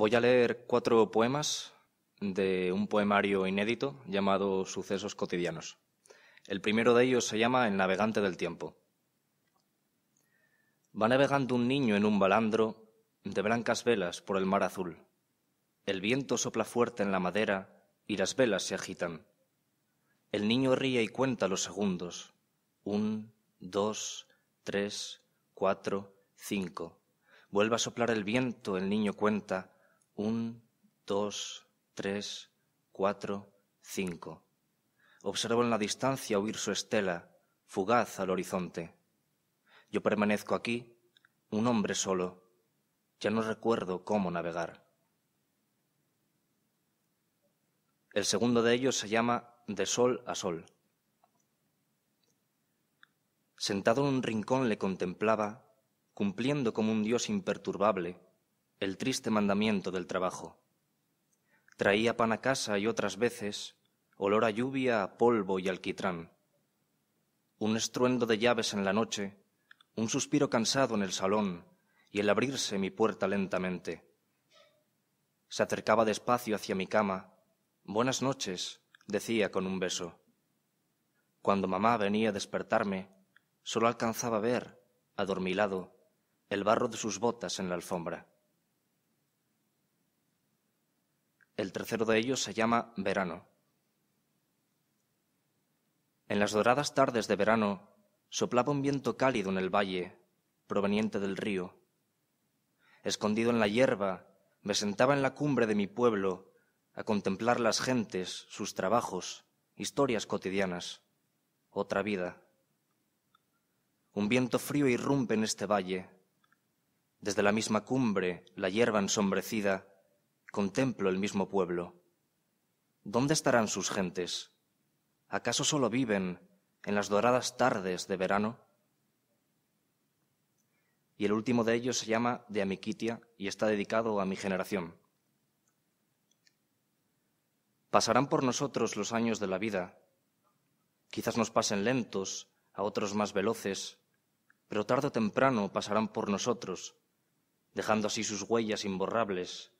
Voy a leer cuatro poemas de un poemario inédito llamado Sucesos cotidianos. El primero de ellos se llama El navegante del tiempo. Va navegando un niño en un balandro de blancas velas por el mar azul. El viento sopla fuerte en la madera y las velas se agitan. El niño ríe y cuenta los segundos. Un, dos, tres, cuatro, cinco. Vuelve a soplar el viento, el niño cuenta un, dos, tres, cuatro, cinco. Observo en la distancia huir su estela, fugaz al horizonte. Yo permanezco aquí, un hombre solo. Ya no recuerdo cómo navegar. El segundo de ellos se llama De Sol a Sol. Sentado en un rincón le contemplaba, cumpliendo como un dios imperturbable el triste mandamiento del trabajo. Traía pan a casa y otras veces olor a lluvia, a polvo y alquitrán. Un estruendo de llaves en la noche, un suspiro cansado en el salón y el abrirse mi puerta lentamente. Se acercaba despacio hacia mi cama. Buenas noches, decía con un beso. Cuando mamá venía a despertarme, solo alcanzaba a ver, adormilado, el barro de sus botas en la alfombra. El tercero de ellos se llama Verano. En las doradas tardes de verano soplaba un viento cálido en el valle, proveniente del río. Escondido en la hierba, me sentaba en la cumbre de mi pueblo a contemplar las gentes, sus trabajos, historias cotidianas, otra vida. Un viento frío irrumpe en este valle. Desde la misma cumbre, la hierba ensombrecida Contemplo el mismo pueblo. ¿Dónde estarán sus gentes? ¿Acaso solo viven en las doradas tardes de verano? Y el último de ellos se llama De Amiquitia y está dedicado a mi generación. Pasarán por nosotros los años de la vida. Quizás nos pasen lentos, a otros más veloces, pero tarde o temprano pasarán por nosotros, dejando así sus huellas imborrables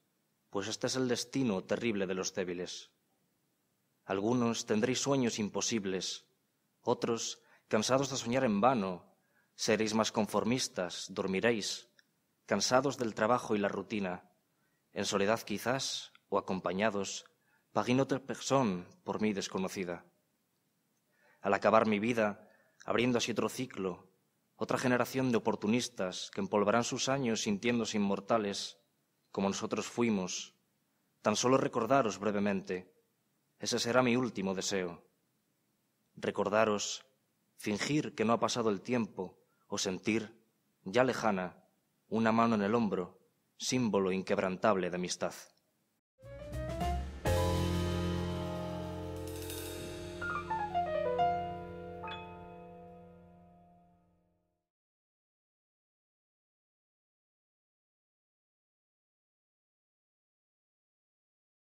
pues este es el destino terrible de los débiles. Algunos tendréis sueños imposibles, otros, cansados de soñar en vano, seréis más conformistas, dormiréis, cansados del trabajo y la rutina, en soledad quizás, o acompañados, pagando otra persona por mí desconocida. Al acabar mi vida, abriendo así otro ciclo, otra generación de oportunistas que empolvarán sus años sintiéndose inmortales, como nosotros fuimos, tan solo recordaros brevemente, ese será mi último deseo. Recordaros, fingir que no ha pasado el tiempo, o sentir, ya lejana, una mano en el hombro, símbolo inquebrantable de amistad.